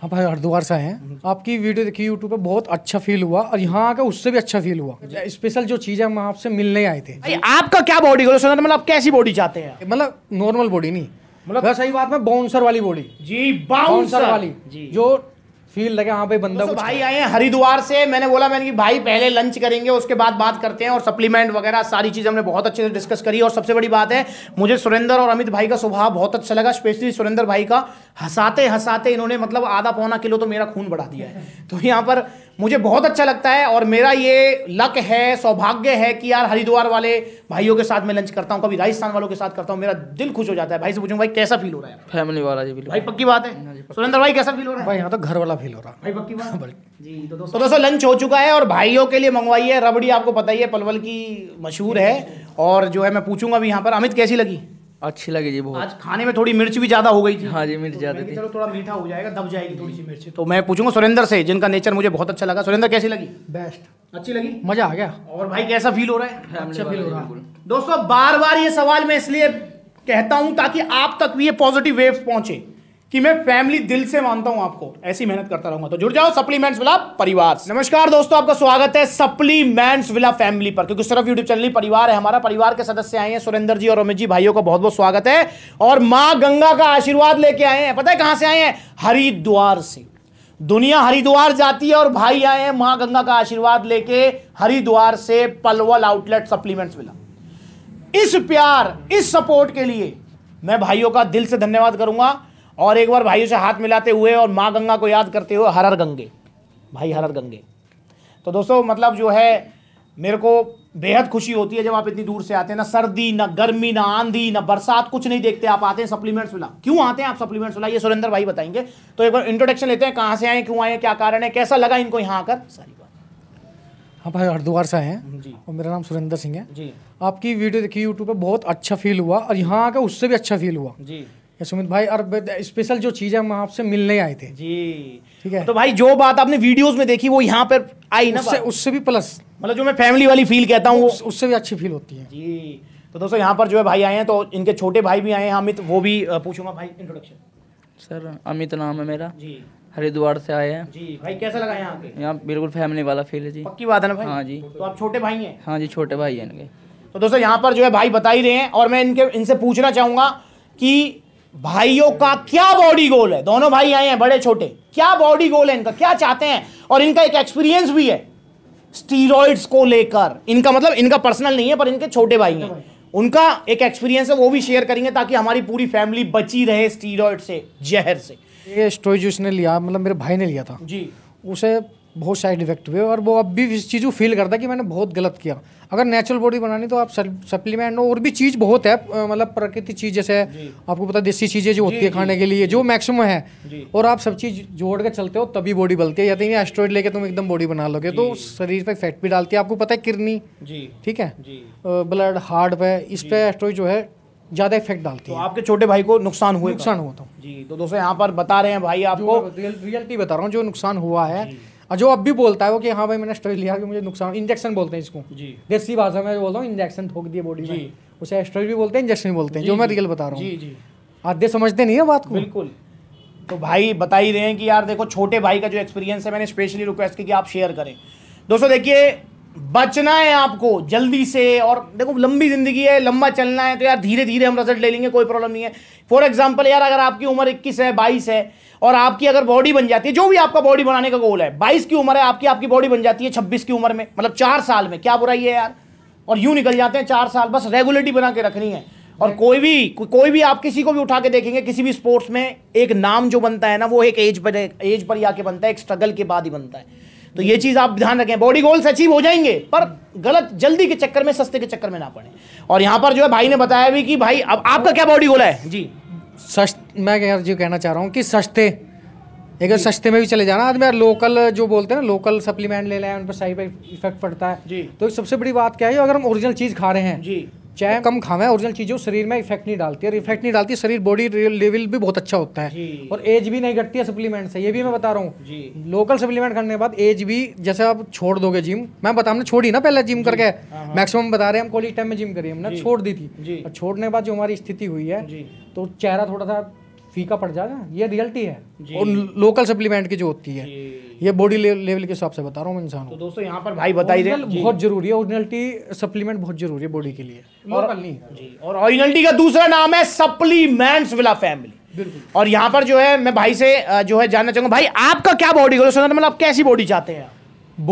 हाँ भाई हरिद्वार से आए हैं आपकी वीडियो देखी यूट्यूब पे बहुत अच्छा फील हुआ और यहाँ आकर उससे भी अच्छा फील हुआ स्पेशल जो चीज है हम आपसे मिलने आए थे आपका क्या बॉडी गोल सुना मतलब आप कैसी बॉडी चाहते हैं मतलब नॉर्मल बॉडी नहीं मतलब सही बात में बाउंसर वाली बॉडी जी बाउंसर वाली जो फील लगे हाँ भाई बंदा तो कुछ भाई आए हैं हरिद्वार से मैंने बोला मैंने की भाई पहले लंच करेंगे उसके बाद बात करते हैं और सप्लीमेंट वगैरह सारी चीज़ हमने बहुत अच्छे से डिस्कस करी और सबसे बड़ी बात है मुझे सुरेंद्र और अमित भाई का स्वभाव बहुत अच्छा लगा स्पेशली सुरेंद्र भाई का हंसाते हंसाते इन्होंने मतलब आधा पौना किलो तो मेरा खून बढ़ा दिया है तो यहाँ पर मुझे बहुत अच्छा लगता है और मेरा ये लक है सौभाग्य है कि यार हरिद्वार वाले भाइयों के साथ मैं लंच करता हूँ कभी राजस्थान वालों के साथ करता हूँ मेरा दिल खुश हो जाता है भाई से पूछूंगा भाई कैसा फील हो रहा है फैमिली वाला जी भाई पक्की बात है हाँ सुरेंद्र भाई कैसा फील हो रहा है भाई यहाँ तो घर वाला फील हो रहा है भाई पक्की बात हाँ, जी तो दोस्तों लंच तो हो चुका है और भाइयों के लिए मंगवाई है रबड़ी आपको पता ही है पलवल की मशहूर है और जो है मैं पूछूंगा भी यहाँ पर अमित कैसी लगी अच्छी लगी जी बहुत आज खाने में थोड़ी मिर्च भी ज्यादा हो गई थी हाँ जी मिर्च तो ज्यादा थी चलो थोड़ा मीठा हो जाएगा दब जाएगी थोड़ी सी मिर्च तो मैं पूछूंगा सुरेंद्र से जिनका नेचर मुझे बहुत अच्छा लगा सुरेंद्र कैसी लगी बेस्ट अच्छी लगी मजा आ गया और भाई कैसा फील हो रहा है अच्छा फील हो रहा है दोस्तों बार बार ये सवाल मैं इसलिए कहता हूँ ताकि आप तक भी ये पॉजिटिव वेव पहुंचे कि मैं फैमिली दिल से मानता हूं आपको ऐसी मेहनत करता रहूंगा तो जुड़ जाओ सप्लीमेंट्स विला परिवार नमस्कार दोस्तों आपका स्वागत है सप्लीमेंट्स विला फैमिली पर क्योंकि सिर्फ यूट्यूब चैनल परिवार है हमारा परिवार के सदस्य आए हैं सुरेंद्र जी और अमित जी भाइयों का बहुत बहुत स्वागत है और माँ गंगा का आशीर्वाद लेके आए हैं पता है कहां से आए हैं हरिद्वार से दुनिया हरिद्वार जाती है और भाई आए हैं माँ गंगा का आशीर्वाद लेके हरिद्वार से पलवल आउटलेट सप्लीमेंट्स विला इस प्यार इस सपोर्ट के लिए मैं भाइयों का दिल से धन्यवाद करूंगा और एक बार भाइयों से हाथ मिलाते हुए और माँ गंगा को याद करते हुए हरर गंगे भाई हरर गंगे तो दोस्तों मतलब जो है मेरे को बेहद खुशी होती है जब आप इतनी दूर से आते हैं ना सर्दी ना गर्मी ना आंधी ना बरसात कुछ नहीं देखते आप आते हैं सप्लीमेंट्स वाला क्यों आते हैं आप सप्लीमेंट्स वाला ये सुरेंद्र भाई बताएंगे तो एक बार इंट्रोडक्शन लेते हैं कहाँ से आए क्यों आए क्या कारण है कैसा लगा इनको यहाँ आकर सारी बात हाँ भाई हरिद्वार से आए हैं जी और मेरा नाम सुरेंद्र सिंह है जी आपकी वीडियो देखी यूट्यूब पर बहुत अच्छा फील हुआ और यहाँ आकर उससे भी अच्छा फील हुआ जी सुमित भाई और स्पेशल जो चीज़ है हम आपसे मिलने आए थे जी ठीक है तो भाई जो बात आपने वीडियोस में देखी वो यहाँ पर आई ना उससे उससे भी प्लस मतलब जो मैं फैमिली वाली फील कहता हूँ उस, उससे भी अच्छी फील होती है जी तो दोस्तों यहाँ पर जो है भाई आए हैं तो इनके छोटे भाई भी आए हैं अमित वो भी पूछूंगा भाई इंट्रोडक्शन सर अमित नाम है मेरा जी हरिद्वार से आए हैं जी भाई कैसा लगा यहाँ पे यहाँ बिल्कुल फैमिली वाला फील है जी पक्की बात है ना भाई हाँ जी तो आप छोटे भाई हैं हाँ जी छोटे भाई हैं इनके तो दोस्तों यहाँ पर जो है भाई बता ही रहे हैं और मैं इनके इनसे पूछना चाहूँगा कि भाइयों का क्या बॉडी गोल है दोनों भाई आए हैं बड़े छोटे क्या बॉडी गोल है इनका क्या चाहते हैं और इनका एक एक्सपीरियंस भी है स्टीरोइड्स को लेकर इनका मतलब इनका पर्सनल नहीं है पर इनके छोटे भाई हैं उनका एक एक्सपीरियंस है वो भी शेयर करेंगे ताकि हमारी पूरी फैमिली बची रहे स्टीरोइड से जहर से ये स्टोरी जो इसने लिया मतलब मेरे भाई ने लिया था जी उसे बहुत साइड इफेक्ट हुए और वो अब भी इस चीज़ को फील करता कि मैंने बहुत गलत किया अगर नेचुरल बॉडी बनानी तो आप सप्लीमेंट और भी चीज़ बहुत है मतलब प्रकृति चीज़ जैसे आपको पता देसी चीज़ें जो होती है खाने के लिए जो मैक्सिमम है और आप सब चीज़ जोड़ कर चलते हो तभी बॉडी बनती है या तो एस्ट्रॉइड लेके तुम एकदम बॉडी बना लोगे तो शरीर पर फैट भी डालती है आपको पता है किरनी ठीक है ब्लड हार्ट पे इस पर एस्ट्रॉइड जो है ज्यादा इफेक्ट डालती तो है आपके छोटे भाई को नुकसान हुआ नुकसान हुआ था तो। जी तो दोस्तों यहाँ पर बता रहे हैं भाई आपको रियलिटी बता रहा हूँ जो नुकसान हुआ है और जो अब भी बोलता है वो कि हाँ भाई मैंने स्ट्रेस लिया कि मुझे नुकसान इंजेक्शन बोलते हैं इसको जी देसी भाषा में बोलता हूँ इंजेक्शन ठोक दिए बॉडी में उसे स्ट्रेस भी बोलते हैं इंजेक्शन भी बोलते हैं जो मैं रियल बता रहा हूँ आधे समझते नहीं है बात को बिल्कुल तो भाई बता ही रहे हैं कि यार देखो छोटे भाई का जो एक्सपीरियंस है मैंने स्पेशली रिक्वेस्ट की कि आप शेयर करें दोस्तों देखिए बचना है आपको जल्दी से और देखो लंबी ज़िंदगी है लंबा चलना है तो यार धीरे धीरे हम रिजल्ट ले लेंगे कोई प्रॉब्लम नहीं है फॉर एग्जाम्पल यार अगर आपकी उम्र इक्कीस है बाईस है और आपकी अगर बॉडी बन जाती है जो भी आपका बॉडी बनाने का गोल है बाईस की उम्र है आपकी आपकी बॉडी बन जाती है छब्बीस की उम्र में मतलब चार साल में क्या बुराई है यार और यूँ निकल जाते हैं चार साल बस रेगुलरिटी बना के रखनी है और कोई भी को, कोई भी आप किसी को भी उठा के देखेंगे किसी भी स्पोर्ट्स में एक नाम जो बनता है ना वो एक एज पर एज पर ही आके बनता है एक स्ट्रगल के बाद ही बनता है तो ये चीज़ आप ध्यान रखें बॉडी गोल्स अचीव हो जाएंगे पर गलत जल्दी के चक्कर में सस्ते के चक्कर में ना पड़े और यहाँ पर जो है भाई ने बताया भी कि भाई अब आपका क्या बॉडी गोल है जी सस्त मैं यार जी कहना चाह रहा हूँ कि सस्ते एक सस्ते में भी चले जाना आदमी यार लोकल जो बोलते हैं ना लोकल सप्लीमेंट ले लें उन पर साइड इफेक्ट पड़ता है जी तो सबसे बड़ी बात क्या है अगर हम ओरिजिनल चीज़ खा रहे हैं जी चाहे कम खावा ओरिजिनल चीज शरीर में इफेक्ट नहीं डालती और इफेक्ट नहीं डालती शरीर बॉडी लेवल भी बहुत अच्छा होता है और एज भी नहीं घटती है सप्लीमेंट से ये भी मैं बता रहा हूँ लोकल सप्लीमेंट करने के बाद एज भी जैसे आप छोड़ दोगे जिम मैं बता हमने छोड़ी ना पहले जिम करके मैक्सिमम हाँ, हाँ। बता रहे हम कॉलेज टाइम में जिम करिए हमने छोड़ दी थी और छोड़ने के बाद जो हमारी स्थिति हुई है तो चेहरा थोड़ा सा फीका पड़ जाएगा ये रियलिटी है और लोकल सप्लीमेंट की जो होती है ये बॉडी लेवल के हिसाब से बता रहा हूँ इंसान तो दोस्तों यहाँ पर भाई बताई दे बहुत जरूरी है ओरिजिनलिटी सप्लीमेंट बहुत जरूरी है बॉडी के लिए और ओरिजिनलिटी का दूसरा नाम है सप्लीमेंट्स विला फैमिली और यहाँ पर जो है मैं भाई से जो है जानना चाहूंगा भाई आपका क्या बॉडी तो मतलब आप कैसी बॉडी चाहते हैं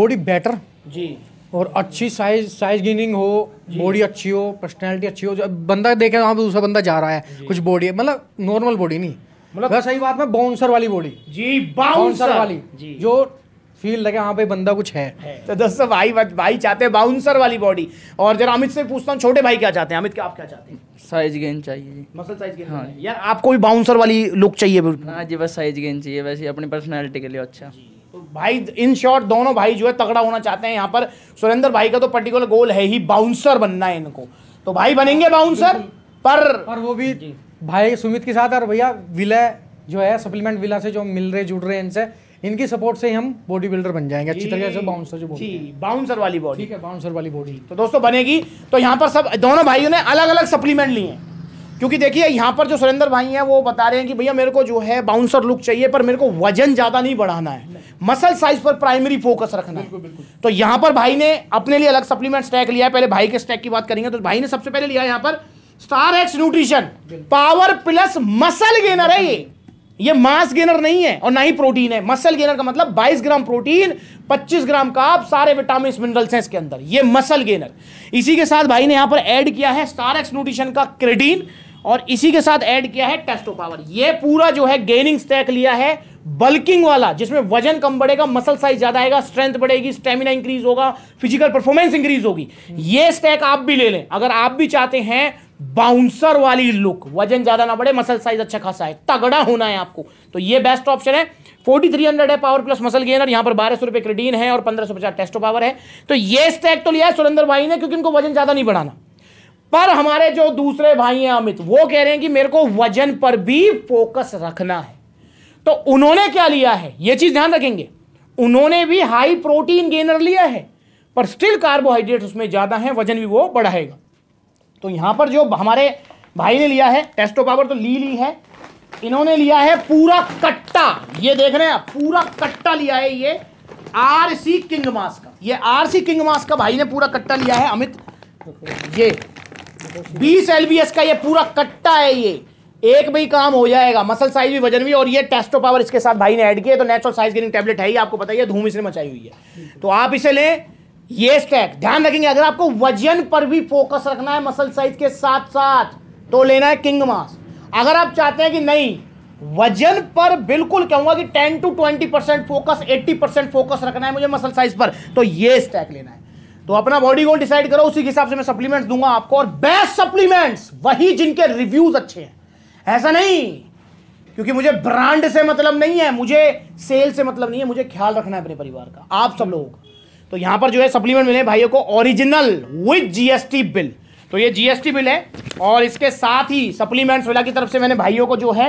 बॉडी बेटर जी और अच्छी साइज साइज गेनिंग हो बॉडी अच्छी हो पर्सनैलिटी अच्छी हो जो बंदा देखे तो वहाँ पर दूसरा बंदा जा रहा है कुछ बॉडी है मतलब नॉर्मल बॉडी नहीं मतलब सही बात में बाउंसर वाली बॉडी जी बाउंसर वाली जी। जो फील लगे वहाँ पे बंदा कुछ है, है। तो दोस्तों भाई भाई चाहते हैं बाउंसर वाली बॉडी और जरा अमित से पूछता हूँ छोटे भाई क्या चाहते हैं अमित क्या आप क्या चाहते हैं साइज गेन चाहिए मसल साइज गेन हाँ यार आपको भी बाउंसर वाली लुक चाहिए हाँ जी बस साइज गेन चाहिए वैसे अपनी पर्सनैलिटी के लिए अच्छा भाई इन शॉर्ट दोनों भाई जो है तगड़ा होना चाहते हैं यहाँ पर सुरेंद्र भाई का तो पर्टिकुलर गोल है ही बाउंसर बनना है इनको तो भाई बनेंगे बाउंसर पर और वो भी भाई सुमित के साथ और भैया विलय जो है सप्लीमेंट विला से जो मिल रहे जुड़ रहे हैं इनसे इनकी सपोर्ट से हम बॉडी बिल्डर बन जाएंगे अच्छी तरह से बाउंसर जो जी बाउंसर वाली बॉडी ठीक है बाउंसर वाली बॉडी तो दोस्तों बनेगी तो यहाँ पर सब दोनों भाइयों ने अलग अलग सप्लीमेंट लिए हैं क्योंकि देखिए यहाँ पर जो सुरेंद्र भाई हैं वो बता रहे हैं कि भैया मेरे को जो है बाउंसर लुक चाहिए पर मेरे को वजन ज़्यादा नहीं बढ़ाना है मसल साइज पर प्राइमरी फोकस रखना बिल्कुल, है तो यहाँ पर भाई ने अपने लिए अलग सप्लीमेंट स्टैक लिया है पहले भाई के स्टैक की बात करेंगे तो भाई ने सबसे पहले लिया यहाँ पर star X nutrition power plus muscle gainer है ये ये मास गेनर नहीं है और ना ही प्रोटीन है मसल गेनर का मतलब 22 ग्राम प्रोटीन 25 ग्राम काप सारे विटामिन मिनरल्स हैं इसके अंदर ये मसल गेनर इसी के साथ भाई ने यहां पर ऐड किया है स्टार एक्स न्यूट्रिशन का क्रेडीन और इसी के साथ ऐड किया है टेस्टो पावर ये पूरा जो है गेनिंग स्टैक लिया है बल्किंग वाला जिसमें वजन कम बढ़ेगा मसल साइज ज्यादा आएगा स्ट्रेंथ बढ़ेगी स्टेमिना इंक्रीज होगा फिजिकल परफॉर्मेंस इंक्रीज होगी ये स्टैक आप भी ले लें अगर आप भी चाहते हैं बाउंसर वाली लुक वजन ज्यादा ना बढ़े मसल साइज अच्छा खासा है तगड़ा होना है आपको तो ये बेस्ट ऑप्शन है 4300 है पावर प्लस मसल गेनर यहां पर बारह सौ रुपए क्रेडीन है और पंद्रह सौ पचास टेस्टो पावर है तो ये स्टैक तो लिया है सुरेंद्र भाई ने क्योंकि उनको वजन ज्यादा नहीं बढ़ाना पर हमारे जो दूसरे भाई हैं अमित वो कह रहे हैं कि मेरे को वजन पर भी फोकस रखना है तो उन्होंने क्या लिया है ये चीज ध्यान रखेंगे उन्होंने भी हाई प्रोटीन गेनर लिया है पर स्टिल कार्बोहाइड्रेट उसमें ज्यादा है वजन भी वो बढ़ाएगा तो यहां पर जो हमारे भाई ने लिया है टेस्टो पावर तो ली ली है इन्होंने लिया है पूरा कट्टा ये देख रहे हैं पूरा कट्टा लिया है ये आरसी किंग मास का ये आरसी किंग मास का भाई ने पूरा कट्टा लिया है अमित ये बीस एलबीएस का ये पूरा कट्टा है ये एक भी काम हो जाएगा मसल साइज भी वजन भी और ये टेस्टो पावर इसके साथ भाई ने ऐड किया तो नेचुरल साइज गेनिंग टैबलेट है ही आपको पता है धूम इसने मचाई हुई है तो आप इसे लें ये स्टैक ध्यान रखेंगे अगर आपको वजन पर भी फोकस रखना है मसल साइज के साथ साथ तो लेना है किंग मास अगर आप चाहते हैं कि नहीं वजन पर बिल्कुल कहूंगा कि ten to twenty focus eighty focus रखना है मुझे मसल साइज पर तो ये स्टैक लेना है तो अपना बॉडी गोल डिसाइड करो उसी के हिसाब से मैं सप्लीमेंट्स दूंगा आपको और बेस्ट सप्लीमेंट्स वही जिनके रिव्यूज अच्छे हैं ऐसा नहीं क्योंकि मुझे ब्रांड से मतलब नहीं है मुझे सेल से मतलब नहीं है मुझे ख्याल रखना है अपने परिवार का आप सब लोगों का तो यहां पर जो है सप्लीमेंट मिले भाइयों को ओरिजिनल विद जीएसटी बिल तो ये जीएसटी बिल है और इसके साथ ही सप्लीमेंट्स विला की तरफ से मैंने भाइयों को जो है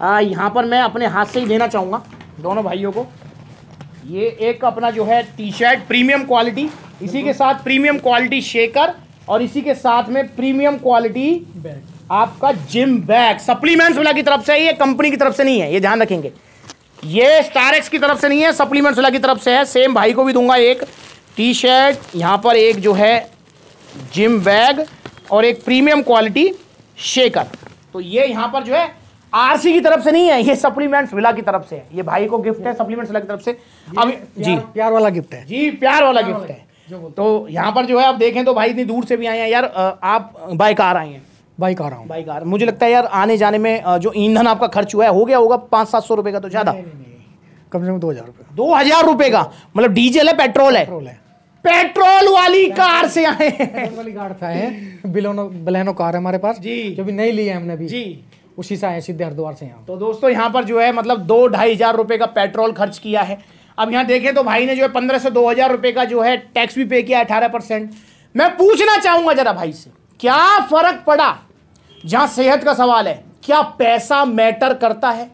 आ, यहां पर मैं अपने हाथ से ही देना चाहूंगा दोनों भाइयों को ये एक अपना जो है टी शर्ट प्रीमियम क्वालिटी इसी के साथ प्रीमियम क्वालिटी शेकर और इसी के साथ में प्रीमियम क्वालिटी आपका जिम बैग सप्लीमेंट्स वाला की तरफ से है ये कंपनी की तरफ से नहीं है ये ध्यान रखेंगे ये स्टारेक्स की तरफ से नहीं है सप्लीमेंट्स वाला की तरफ से है सेम भाई को भी दूंगा एक टी शर्ट यहाँ पर एक जो है जिम बैग और एक प्रीमियम क्वालिटी शेकर तो ये यहाँ पर जो है आरसी की तरफ से नहीं है ये सप्लीमेंट्स विला की तरफ से है ये भाई को गिफ्ट है सप्लीमेंट्स विला की तरफ से अब जी प्यार वाला गिफ्ट है जी प्यार वाला गिफ्ट है तो यहाँ पर जो है आप देखें तो भाई इतनी दूर से भी आए हैं यार आप बाई कार आए हैं बाई कार आऊँ बाई कार मुझे लगता है यार आने जाने में जो ईंधन आपका खर्च हुआ है हो गया होगा पाँच सात सौ रुपये का तो ज़्यादा कम से कम दो हज़ार रुपये दो हज़ार रुपये का मतलब डीजल है पेट्रोल है पेट्रोल है पेट्रोल वाली कार से आए वाली कार से आए बिलोनो बलेनो कार है हमारे पास जी जो भी नहीं ली है हमने भी जी उसी से आए सीधे हरिद्वार से यहाँ तो दोस्तों यहाँ पर जो है मतलब दो ढाई हजार रुपये का पेट्रोल खर्च किया है अब यहाँ देखें तो भाई ने जो है पंद्रह से दो हज़ार रुपये का जो है टैक्स भी पे किया अठारह परसेंट मैं पूछना चाहूंगा ज़रा भाई से क्या फ़र्क पड़ा जहां सेहत का सवाल है क्या पैसा मैटर करता है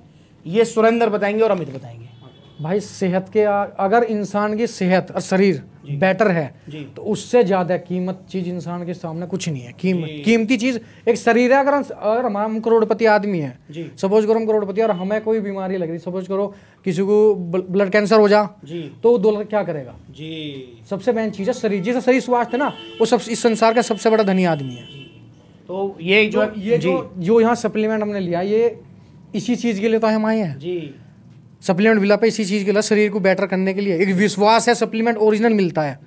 ये सुरेंद्र बताएंगे और अमित बताएंगे भाई सेहत के अगर इंसान की सेहत और शरीर बेटर है तो उससे ज़्यादा कीमत चीज़ इंसान के सामने कुछ नहीं है कीमत कीमती चीज़ एक शरीर है अगर अगर हम करोड़पति आदमी है सपोज करो हम करोड़पति और हमें कोई बीमारी लग रही सपोज करो किसी को ब्लड कैंसर हो जा तो डॉलर क्या करेगा जी सबसे मेन चीज़ है शरीर जिसका शरीर स्वास्थ्य है ना वो सब इस संसार का सबसे बड़ा धनी आदमी है तो ये जो ये जो यहाँ सप्लीमेंट हमने लिया ये इसी चीज़ के लिए तो हम आए हैं जी सप्लीमेंट मिला पाए इसी चीज़ के लिए शरीर को बेटर करने के लिए एक विश्वास है सप्लीमेंट ओरिजिनल मिलता है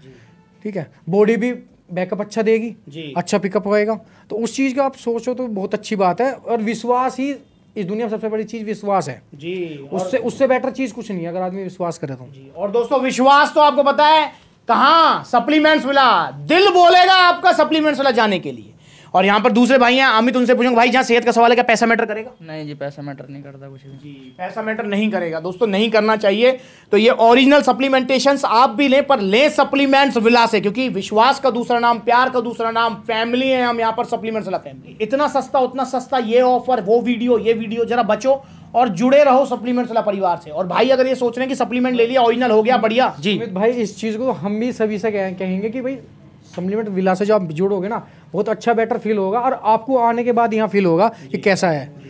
ठीक है बॉडी भी बैकअप अच्छा देगी अच्छा पिकअप होएगा तो उस चीज़ का आप सोचो तो बहुत अच्छी बात है और विश्वास ही इस दुनिया में सबसे बड़ी चीज विश्वास है जी उससे उससे बेटर चीज कुछ नहीं है अगर आदमी विश्वास करे तो जी और दोस्तों विश्वास तो आपको पता है कहा सप्लीमेंट्स मिला दिल बोलेगा आपका सप्लीमेंट्स मिला जाने के लिए और यहाँ पर दूसरे भाई हैं अमित उनसे पूछूंगा भाई जहाँ सेहत का सवाल है क्या पैसा मैटर करेगा नहीं जी पैसा मैटर नहीं करता कुछ भी जी पैसा मैटर नहीं करेगा दोस्तों नहीं करना चाहिए तो ये ओरिजिनल सप्लीमेंटेशन आप भी लें पर लें सप्लीमेंट्स विला से क्योंकि विश्वास का दूसरा नाम प्यार का दूसरा नाम फैमिली है हम यहाँ पर सप्लीमेंट्स वाला फैमिली इतना सस्ता उतना सस्ता ये ऑफर वो वीडियो ये वीडियो जरा बचो और जुड़े रहो सप्लीमेंट्स वाला परिवार से और भाई अगर ये सोच रहे हैं कि सप्लीमेंट ले लिया ओरिजिनल हो गया बढ़िया जी भाई इस चीज को हम भी सभी से कहेंगे कि भाई सप्लीमेंट विला से जो आप जुड़ोगे ना बहुत तो अच्छा बेटर फील होगा और आपको आने के बाद यहाँ फील होगा कि कैसा है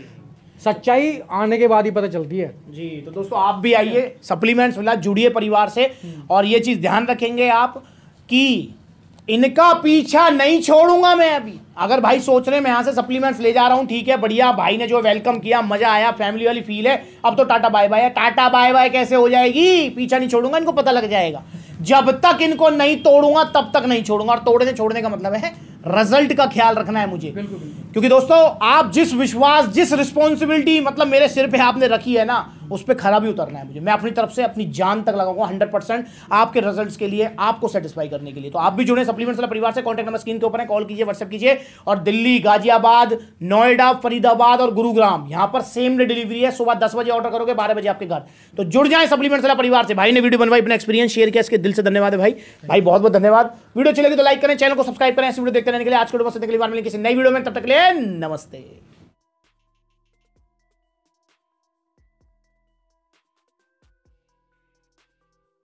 सच्चाई आने के बाद ही पता चलती है जी तो दोस्तों आप भी आइए सप्लीमेंट्स विला जुड़िए परिवार से हम्म। और ये चीज़ ध्यान रखेंगे आप कि इनका पीछा नहीं छोड़ूंगा मैं अभी अगर भाई सोच रहे मैं यहाँ से सप्लीमेंट्स ले जा रहा हूँ ठीक है बढ़िया भाई ने जो वेलकम किया मजा आया फैमिली वाली फील है अब तो टाटा बाय बाय है टाटा बाय बाय कैसे हो जाएगी पीछा नहीं छोड़ूंगा इनको पता लग जाएगा जब तक इनको नहीं तोड़ूंगा तब तक नहीं छोड़ूंगा और तोड़ने छोड़ने का मतलब है रिजल्ट का ख्याल रखना है मुझे क्योंकि दोस्तों आप जिस विश्वास जिस रिस्पॉन्सिबिलिटी मतलब मेरे सिर पे आपने रखी है ना उस पर खरा भी उतरना है मुझे मैं अपनी तरफ से अपनी जान तक लगाऊंगा हंड्रेड परसेंट आपके रिजल्ट्स के लिए आपको सेटिस्फाई करने के लिए तो आप भी जुड़े सप्लीमेंट्स वाला परिवार से कॉन्टैक्ट नंबर स्क्रीन के ऊपर है कॉल कीजिए व्हाट्सअप कीजिए और दिल्ली गाजियाबाद नोएडा फरीदाबाद और गुरुग्राम यहां पर सेम डे डिलीवरी है सुबह दस बजे ऑर्डर करोगे बारह बजे आपके घर तो जुड़ जाए सप्लीमेंट्स वाला परिवार से भाई ने वीडियो बनवाई अपना एक्सपीरियंस शेयर किया इसके दिल से धन्यवाद है भाई भाई बहुत बहुत धन्यवाद वीडियो चलेगी तो लाइक करें चैनल को सब्सक्राइब करें ऐसी वीडियो देखते रहने के लिए आज के वीडियो से किसी नई वीडियो में तब तक ले नमस्ते